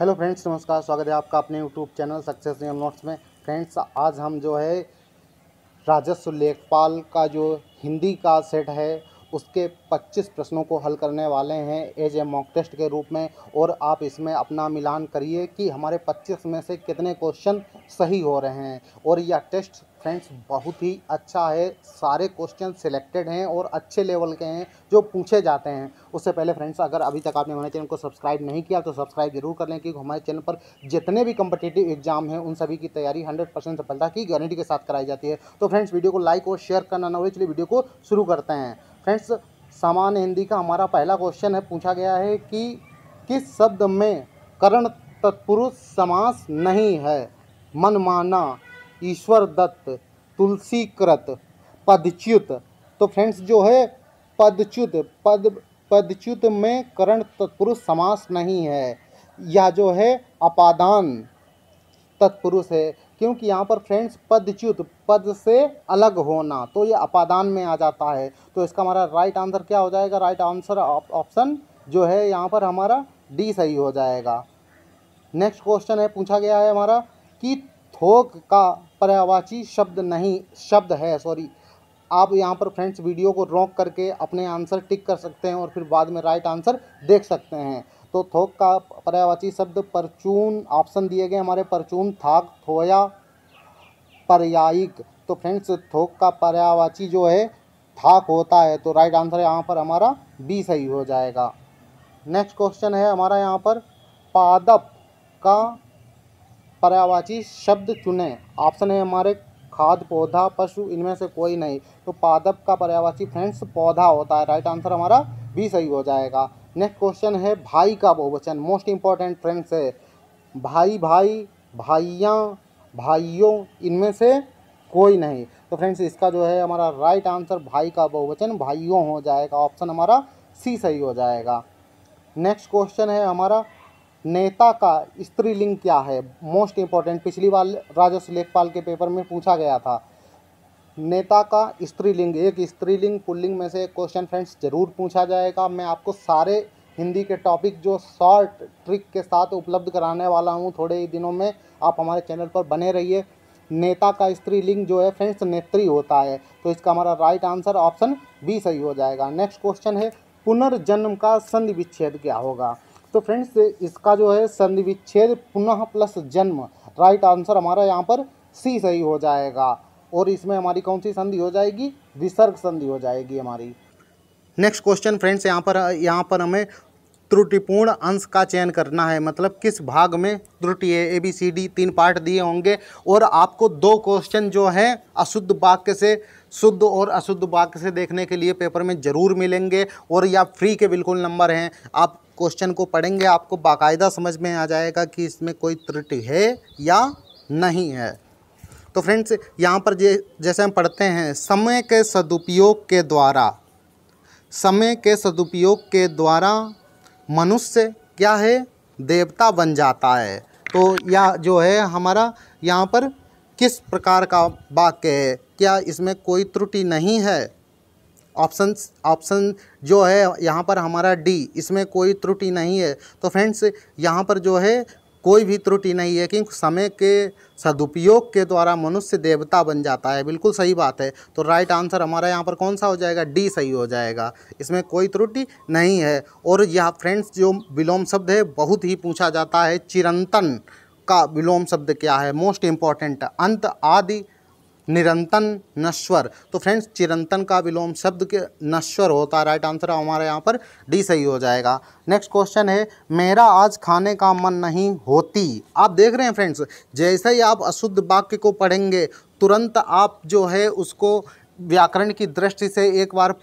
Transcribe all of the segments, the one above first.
hello friends नमस्कार स्वागत है आपका अपने यूट्यूब चैनल सक्सेस नियम नोट्स में फ्रेंड्स आज हम जो है राजस्व लेखपाल का जो हिंदी का सेट है उसके 25 प्रश्नों को हल करने वाले हैं एज ए मॉक टेस्ट के रूप में और आप इसमें अपना मिलान करिए कि हमारे 25 में से कितने क्वेश्चन सही हो रहे हैं और यह टेस्ट फ्रेंड्स बहुत ही अच्छा है सारे क्वेश्चन सिलेक्टेड हैं और अच्छे लेवल के हैं जो पूछे जाते हैं उससे पहले फ्रेंड्स अगर अभी तक आपने हमारे चैनल को सब्सक्राइब नहीं किया तो सब्सक्राइब जरूर कर लें क्योंकि हमारे चैनल पर जितने भी कम्पिटेटिव एग्जाम हैं उन सभी की तैयारी हंड्रेड परसेंट सफलता की गारंटी के साथ कराई जाती है तो फ्रेंड्स वीडियो को लाइक और शेयर करना ना हो इसलिए वीडियो को शुरू करते हैं फ्रेंड्स सामान्य हिंदी का हमारा पहला क्वेश्चन है पूछा गया है कि किस शब्द में करण तत्पुरुष समास नहीं है मनमाना ईश्वर दत्त तुलसी कृत पदच्युत तो फ्रेंड्स जो है पदच्युत पद पदच्युत में करण तत्पुरुष समास नहीं है यह जो है अपादान तत्पुरुष है क्योंकि यहाँ पर फ्रेंड्स पदच्युत पद से अलग होना तो ये अपादान में आ जाता है तो इसका हमारा राइट आंसर क्या हो जाएगा राइट आंसर ऑप्शन जो है यहाँ पर हमारा डी सही हो जाएगा नेक्स्ट क्वेश्चन है पूछा गया है हमारा कि थोक का पर्यावाची शब्द नहीं शब्द है सॉरी आप यहाँ पर फ्रेंड्स वीडियो को रोक करके अपने आंसर टिक कर सकते हैं और फिर बाद में राइट आंसर देख सकते हैं तो थोक का पर्यावाची शब्द परचून ऑप्शन दिए गए हमारे परचून थाक थोया पर्यायिक तो फ्रेंड्स थोक का पर्यावाची जो है थाक होता है तो राइट आंसर यहाँ पर हमारा बी सही हो जाएगा नेक्स्ट क्वेश्चन है हमारा यहाँ पर पादप का पर्यावाची शब्द चुने ऑप्शन है हमारे खाद पौधा पशु इनमें से कोई नहीं तो पादप का पर्यावाची फ्रेंड्स पौधा होता है राइट आंसर हमारा बी सही हो जाएगा नेक्स्ट क्वेश्चन है भाई का बहुवचन मोस्ट इंपॉर्टेंट फ्रेंड्स है भाई भाई भाइया भाइयों इनमें से कोई नहीं तो फ्रेंड्स इसका जो है हमारा राइट आंसर भाई का बहुवचन भाइयों हो जाएगा ऑप्शन हमारा सी सही हो जाएगा नेक्स्ट क्वेश्चन है हमारा नेता का स्त्रीलिंग क्या है मोस्ट इम्पॉर्टेंट पिछली बार राजस्व लेखपाल के पेपर में पूछा गया था नेता का स्त्रीलिंग एक स्त्रीलिंग पुल्लिंग में से क्वेश्चन फ्रेंड्स जरूर पूछा जाएगा मैं आपको सारे हिंदी के टॉपिक जो शॉर्ट ट्रिक के साथ उपलब्ध कराने वाला हूँ थोड़े ही दिनों में आप हमारे चैनल पर बने रहिए नेता का स्त्रीलिंग जो है फ्रेंड्स नेत्री होता है तो इसका हमारा राइट आंसर ऑप्शन बी सही हो जाएगा नेक्स्ट क्वेश्चन है पुनर्जन्म का संधि विच्छेद क्या होगा तो फ्रेंड्स इसका जो है संधि विच्छेद पुनः प्लस जन्म राइट आंसर हमारा यहाँ पर सी सही हो जाएगा और इसमें हमारी कौन सी संधि हो जाएगी विसर्ग संधि हो जाएगी हमारी नेक्स्ट क्वेश्चन फ्रेंड्स यहाँ पर यहाँ पर हमें त्रुटिपूर्ण अंश का चयन करना है मतलब किस भाग में त्रुटि है ए बी सी डी तीन पार्ट दिए होंगे और आपको दो क्वेश्चन जो हैं अशुद्ध वाक्य से शुद्ध और अशुद्ध वाक्य से देखने के लिए पेपर में ज़रूर मिलेंगे और या फ्री के बिल्कुल नंबर हैं आप क्वेश्चन को पढ़ेंगे आपको बाकायदा समझ में आ जाएगा कि इसमें कोई त्रुटि है या नहीं है तो फ्रेंड्स यहाँ पर जैसे हम पढ़ते हैं समय के सदुपयोग के द्वारा समय के सदुपयोग के द्वारा मनुष्य क्या है देवता बन जाता है तो यह जो है हमारा यहाँ पर किस प्रकार का वाक्य है क्या इसमें कोई त्रुटि नहीं है ऑप्शन ऑप्शन जो है यहाँ पर हमारा डी इसमें कोई त्रुटि नहीं है तो फ्रेंड्स यहाँ पर जो है कोई भी त्रुटि नहीं है क्योंकि समय के सदुपयोग के द्वारा मनुष्य देवता बन जाता है बिल्कुल सही बात है तो राइट आंसर हमारा यहाँ पर कौन सा हो जाएगा डी सही हो जाएगा इसमें कोई त्रुटि नहीं है और यह फ्रेंड्स जो विलोम शब्द है बहुत ही पूछा जाता है चिरंतन का विलोम शब्द क्या है मोस्ट इम्पॉर्टेंट अंत आदि निरंतन नश्वर तो फ्रेंड्स चिरंतन का विलोम शब्द के नश्वर होता है राइट आंसर हमारे यहाँ पर डी सही हो जाएगा नेक्स्ट क्वेश्चन है मेरा आज खाने का मन नहीं होती आप देख रहे हैं फ्रेंड्स जैसे ही आप अशुद्ध वाक्य को पढ़ेंगे तुरंत आप जो है उसको व्याकरण की दृष्टि से एक बार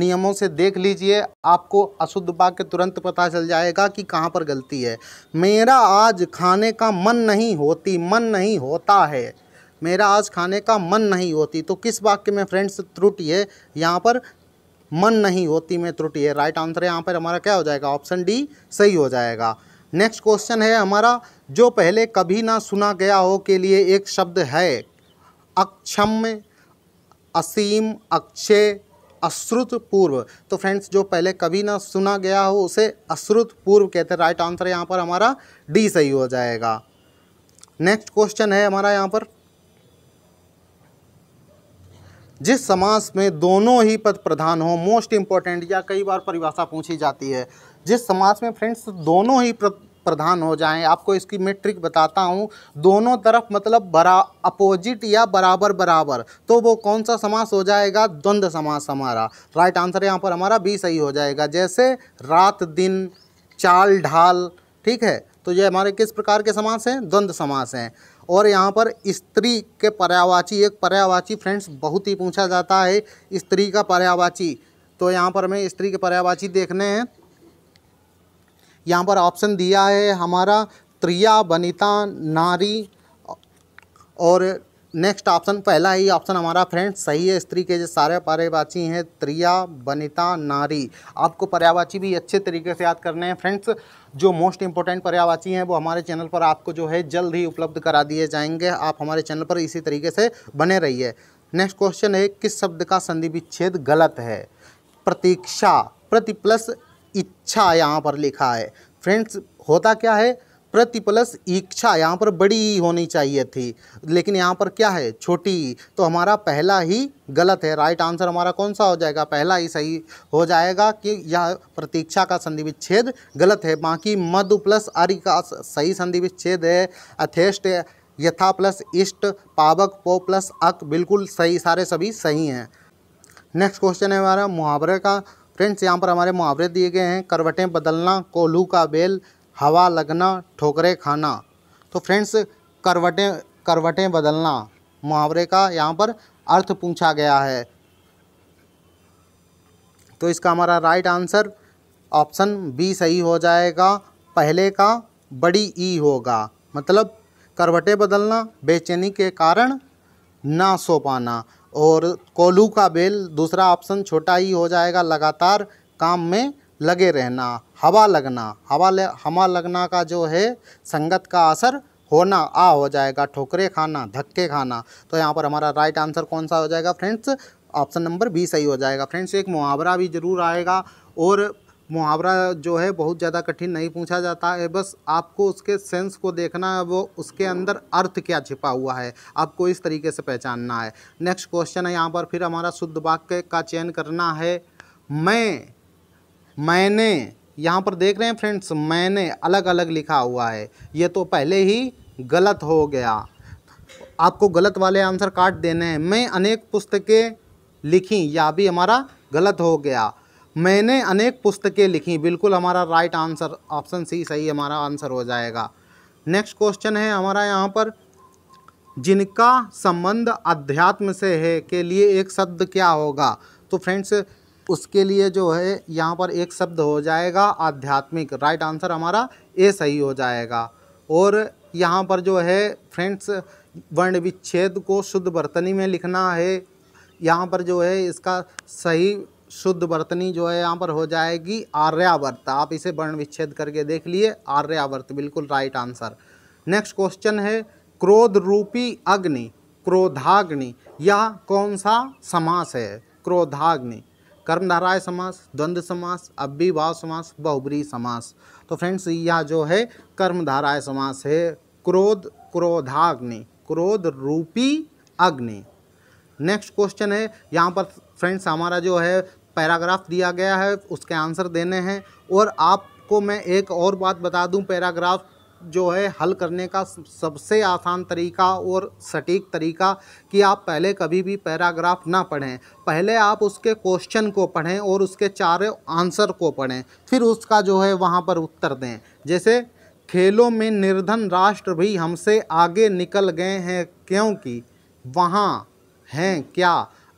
नियमों से देख लीजिए आपको अशुद्ध वाक्य तुरंत पता चल जाएगा कि कहाँ पर गलती है मेरा आज खाने का मन नहीं होती मन नहीं होता है मेरा आज खाने का मन नहीं होती तो किस वाक्य में फ्रेंड्स त्रुटि है यहाँ पर मन नहीं होती में त्रुटि है राइट आंसर यहाँ पर हमारा क्या हो जाएगा ऑप्शन डी सही हो जाएगा नेक्स्ट क्वेश्चन है हमारा जो पहले कभी ना सुना गया हो के लिए एक शब्द है अक्षम्य असीम अक्षय अश्रुत पूर्व तो फ्रेंड्स जो पहले कभी ना सुना गया हो उसे अश्रुत पूर्व कहते हैं राइट आंसर यहाँ पर हमारा डी सही हो जाएगा नेक्स्ट क्वेश्चन है हमारा यहाँ पर जिस समास में दोनों ही पद प्रधान हो मोस्ट इम्पॉर्टेंट या कई बार परिभाषा पूछी जाती है जिस समास में फ्रेंड्स दोनों ही प्रधान हो जाएं आपको इसकी मैं ट्रिक बताता हूँ दोनों तरफ मतलब बरा अपोजिट या बराबर बराबर तो वो कौन सा समास हो जाएगा द्वंद्व समास हमारा राइट आंसर यहाँ पर हमारा बी सही हो जाएगा जैसे रात दिन चाल ढाल ठीक है तो ये हमारे किस प्रकार के समास हैं द्वंद्व समास हैं और यहाँ पर स्त्री के पर्यावाची एक पर्यावाची फ्रेंड्स बहुत ही पूछा जाता है स्त्री का पर्यावाची तो यहाँ पर हमें स्त्री के पर्यावाची देखने हैं यहाँ पर ऑप्शन दिया है हमारा त्रिया बनिता नारी और नेक्स्ट ऑप्शन पहला ही ऑप्शन हमारा फ्रेंड्स सही है स्त्री के जो सारे पर्यावाची हैं त्रिया बनिता नारी आपको पर्यावाची भी अच्छे तरीके से याद करने हैं फ्रेंड्स जो मोस्ट इंपॉर्टेंट पर्यावाची हैं वो हमारे चैनल पर आपको जो है जल्द ही उपलब्ध करा दिए जाएंगे आप हमारे चैनल पर इसी तरीके से बने रहिए नेक्स्ट क्वेश्चन है किस शब्द का संधि विच्छेद गलत है प्रतीक्षा प्रति प्लस इच्छा यहाँ पर लिखा है फ्रेंड्स होता क्या है प्रति प्लस इच्छा यहाँ पर बड़ी होनी चाहिए थी लेकिन यहाँ पर क्या है छोटी तो हमारा पहला ही गलत है राइट आंसर हमारा कौन सा हो जाएगा पहला ही सही हो जाएगा कि यह प्रतीक्षा का संधि विच्छेद गलत है बाकी मधु प्लस अरि का सही संधि विच्छेद है अथेष्ट यथा प्लस इष्ट पावक पो प्लस अक बिल्कुल सही सारे सभी सही हैं नेक्स्ट क्वेश्चन है हमारा मुहावरे का फ्रेंड्स यहाँ पर हमारे मुहावरे दिए गए हैं करवटें बदलना कोल्हू का बेल हवा लगना ठोकरे खाना तो फ्रेंड्स करवटें करवटें बदलना मुहावरे का यहाँ पर अर्थ पूछा गया है तो इसका हमारा राइट आंसर ऑप्शन बी सही हो जाएगा पहले का बड़ी ई e होगा मतलब करवटें बदलना बेचैनी के कारण ना सो पाना और कोलू का बेल दूसरा ऑप्शन छोटा ही e हो जाएगा लगातार काम में लगे रहना हवा लगना हवा ले हवा लगना का जो है संगत का असर होना आ हो जाएगा ठोकरे खाना धक्के खाना तो यहाँ पर हमारा राइट आंसर कौन सा हो जाएगा फ्रेंड्स ऑप्शन नंबर बी सही हो जाएगा फ्रेंड्स एक मुहावरा भी ज़रूर आएगा और मुहावरा जो है बहुत ज़्यादा कठिन नहीं पूछा जाता है बस आपको उसके सेंस को देखना है वो उसके अंदर अर्थ क्या छिपा हुआ है आपको इस तरीके से पहचानना है नेक्स्ट क्वेश्चन है यहाँ पर फिर हमारा शुद्ध वाक्य का चयन करना है मैं मैंने यहाँ पर देख रहे हैं फ्रेंड्स मैंने अलग अलग लिखा हुआ है ये तो पहले ही गलत हो गया आपको गलत वाले आंसर काट देने हैं मैं अनेक पुस्तकें लिखी या भी हमारा गलत हो गया मैंने अनेक पुस्तकें लिखी बिल्कुल हमारा राइट आंसर ऑप्शन सी सही हमारा आंसर हो जाएगा नेक्स्ट क्वेश्चन है हमारा यहाँ पर जिनका संबंध अध्यात्म से है के लिए एक शब्द क्या होगा तो फ्रेंड्स उसके लिए जो है यहाँ पर एक शब्द हो जाएगा आध्यात्मिक राइट आंसर हमारा ए सही हो जाएगा और यहाँ पर जो है फ्रेंड्स वर्ण विच्छेद को शुद्ध बर्तनी में लिखना है यहाँ पर जो है इसका सही शुद्ध बर्तनी जो है यहाँ पर हो जाएगी आर्यावर्त आप इसे वर्ण विच्छेद करके देख लिए आर्यावर्त बिल्कुल राइट आंसर नेक्स्ट क्वेश्चन है क्रोध रूपी अग्नि क्रोधाग्नि यह कौन सा समास है क्रोधाग्नि कर्मधाराय समास द्वंद्व समास अभिभाव समास बहुबरी समास तो फ्रेंड्स यह जो है कर्मधाराय समास है क्रोध क्रोधाग्नि क्रोध रूपी अग्नि नेक्स्ट क्वेश्चन है यहाँ पर फ्रेंड्स हमारा जो है पैराग्राफ दिया गया है उसके आंसर देने हैं और आपको मैं एक और बात बता दूं पैराग्राफ जो है हल करने का सबसे आसान तरीका और सटीक तरीका कि आप पहले कभी भी पैराग्राफ ना पढ़ें पहले आप उसके क्वेश्चन को पढ़ें और उसके चार आंसर को पढ़ें फिर उसका जो है वहाँ पर उत्तर दें जैसे खेलों में निर्धन राष्ट्र भी हमसे आगे निकल गए हैं क्योंकि वहाँ हैं क्या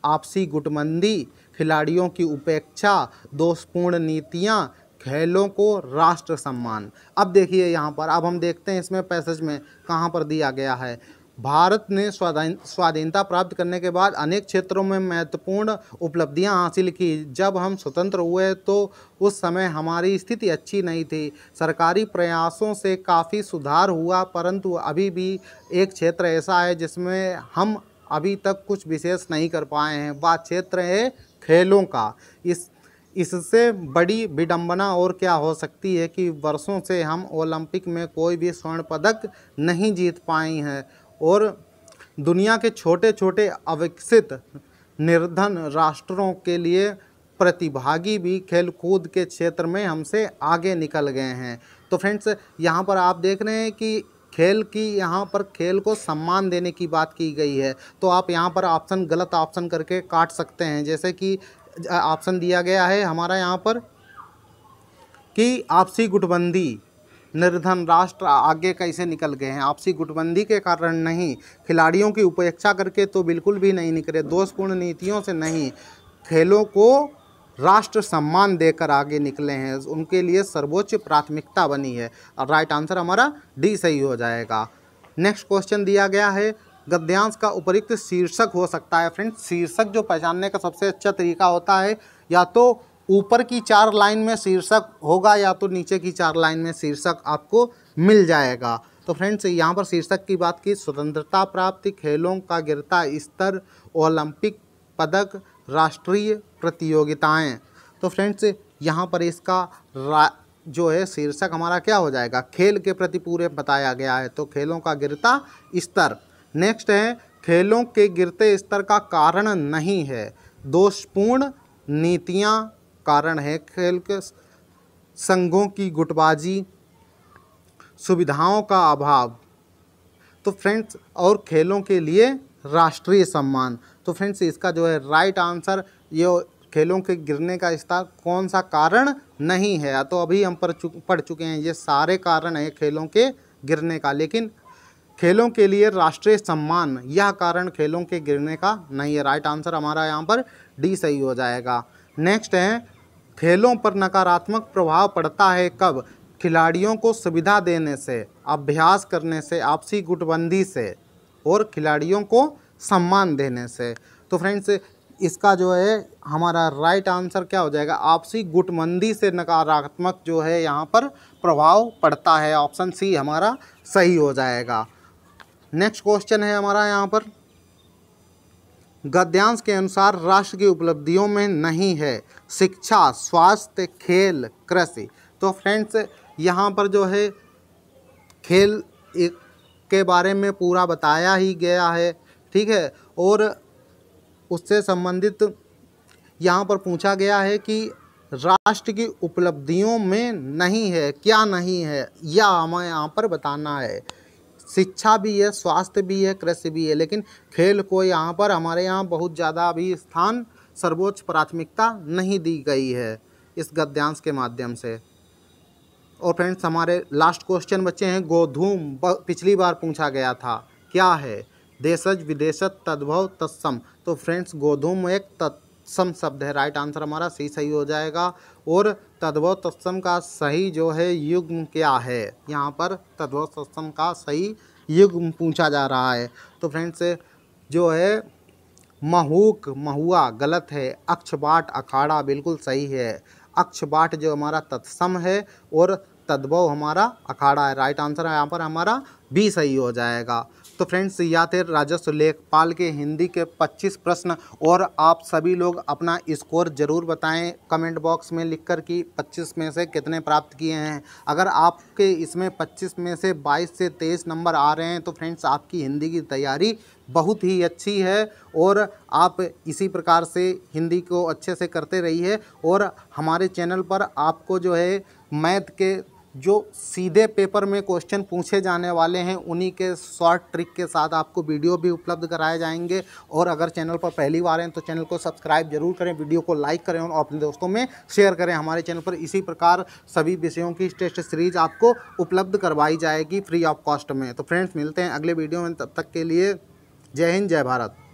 आपसी गुटबंदी खिलाड़ियों की उपेक्षा दोषपूर्ण नीतियाँ खेलों को राष्ट्र सम्मान अब देखिए यहाँ पर अब हम देखते हैं इसमें पैसेज में कहाँ पर दिया गया है भारत ने स्वाधीन स्वाधीनता प्राप्त करने के बाद अनेक क्षेत्रों में महत्वपूर्ण उपलब्धियां हासिल की जब हम स्वतंत्र हुए तो उस समय हमारी स्थिति अच्छी नहीं थी सरकारी प्रयासों से काफ़ी सुधार हुआ परंतु अभी भी एक क्षेत्र ऐसा है जिसमें हम अभी तक कुछ विशेष नहीं कर पाए हैं वह क्षेत्र है खेलों का इस इससे बड़ी विडंबना और क्या हो सकती है कि वर्षों से हम ओलंपिक में कोई भी स्वर्ण पदक नहीं जीत पाए हैं और दुनिया के छोटे छोटे अविकसित निर्धन राष्ट्रों के लिए प्रतिभागी भी खेलकूद के क्षेत्र में हमसे आगे निकल गए हैं तो फ्रेंड्स यहाँ पर आप देख रहे हैं कि खेल की यहाँ पर खेल को सम्मान देने की बात की गई है तो आप यहाँ पर ऑप्शन गलत ऑप्शन करके काट सकते हैं जैसे कि ऑप्शन दिया गया है हमारा यहाँ पर कि आपसी गुटबंदी निर्धन राष्ट्र आगे कैसे निकल गए हैं आपसी गुटबंदी के कारण नहीं खिलाड़ियों की उपेक्षा करके तो बिल्कुल भी नहीं निकले दोषपूर्ण नीतियों से नहीं खेलों को राष्ट्र सम्मान देकर आगे निकले हैं उनके लिए सर्वोच्च प्राथमिकता बनी है और राइट आंसर हमारा डी सही हो जाएगा नेक्स्ट क्वेश्चन दिया गया है गद्यांश का उपयुक्त शीर्षक हो सकता है फ्रेंड्स शीर्षक जो पहचानने का सबसे अच्छा तरीका होता है या तो ऊपर की चार लाइन में शीर्षक होगा या तो नीचे की चार लाइन में शीर्षक आपको मिल जाएगा तो फ्रेंड्स यहाँ पर शीर्षक की बात की स्वतंत्रता प्राप्ति खेलों का गिरता स्तर ओलंपिक पदक राष्ट्रीय प्रतियोगिताएं तो फ्रेंड्स यहाँ पर इसका जो है शीर्षक हमारा क्या हो जाएगा खेल के प्रति पूरे बताया गया है तो खेलों का गिरता स्तर नेक्स्ट है खेलों के गिरते स्तर का कारण नहीं है दोषपूर्ण नीतियाँ कारण है खेल के संघों की गुटबाजी सुविधाओं का अभाव तो फ्रेंड्स और खेलों के लिए राष्ट्रीय सम्मान तो फ्रेंड्स इसका जो है राइट आंसर ये खेलों के गिरने का स्तर कौन सा कारण नहीं है तो अभी हम पढ़ चुके हैं ये सारे कारण हैं खेलों के गिरने का लेकिन खेलों के लिए राष्ट्रीय सम्मान यह कारण खेलों के गिरने का नहीं है राइट आंसर हमारा यहाँ पर डी सही हो जाएगा नेक्स्ट है खेलों पर नकारात्मक प्रभाव पड़ता है कब खिलाड़ियों को सुविधा देने से अभ्यास करने से आपसी गुटबंदी से और खिलाड़ियों को सम्मान देने से तो फ्रेंड्स इसका जो है हमारा राइट आंसर क्या हो जाएगा आपसी गुटबंदी से नकारात्मक जो है यहाँ पर प्रभाव पड़ता है ऑप्शन सी हमारा सही हो जाएगा नेक्स्ट क्वेश्चन है हमारा यहाँ पर गद्यांश के अनुसार राष्ट्र की उपलब्धियों में नहीं है शिक्षा स्वास्थ्य खेल कृषि तो फ्रेंड्स यहाँ पर जो है खेल के बारे में पूरा बताया ही गया है ठीक है और उससे संबंधित यहाँ पर पूछा गया है कि राष्ट्र की उपलब्धियों में नहीं है क्या नहीं है यह हमें यहाँ पर बताना है शिक्षा भी है स्वास्थ्य भी है कृषि भी है लेकिन खेल को यहाँ पर हमारे यहाँ बहुत ज़्यादा अभी स्थान सर्वोच्च प्राथमिकता नहीं दी गई है इस गद्यांश के माध्यम से और फ्रेंड्स हमारे लास्ट क्वेश्चन बच्चे हैं गोधूम पिछली बार पूछा गया था क्या है देशज विदेशज तद्भव तत्सम तो फ्रेंड्स गोधूम एक तत् सम शब्द है राइट आंसर हमारा सी सही हो जाएगा और तद्भव तत्सम का सही जो है युग्म क्या है यहाँ पर तद्भव तत्सम का सही युग्म पूछा जा रहा है तो फ्रेंड्स जो है महूक महुआ गलत है अक्षबाट अखाड़ा बिल्कुल सही है अक्षबाट जो हमारा तत्सम है और तद्भव हमारा अखाड़ा है राइट आंसर यहाँ पर हमारा बी सही हो जाएगा तो फ्रेंड्स या थे तो राजस्व लेखपाल के हिंदी के 25 प्रश्न और आप सभी लोग अपना स्कोर ज़रूर बताएं कमेंट बॉक्स में लिखकर कि 25 में से कितने प्राप्त किए हैं अगर आपके इसमें 25 में से 22 से 23 नंबर आ रहे हैं तो फ्रेंड्स आपकी हिंदी की तैयारी बहुत ही अच्छी है और आप इसी प्रकार से हिंदी को अच्छे से करते रहिए और हमारे चैनल पर आपको जो है मैथ के जो सीधे पेपर में क्वेश्चन पूछे जाने वाले हैं उन्हीं के शॉर्ट ट्रिक के साथ आपको वीडियो भी उपलब्ध कराए जाएंगे और अगर चैनल पर पहली बार हैं तो चैनल को सब्सक्राइब जरूर करें वीडियो को लाइक करें और अपने दोस्तों में शेयर करें हमारे चैनल पर इसी प्रकार सभी विषयों की टेस्ट सीरीज आपको उपलब्ध करवाई जाएगी फ्री ऑफ कॉस्ट में तो फ्रेंड्स मिलते हैं अगले वीडियो में तब तक के लिए जय हिंद जय भारत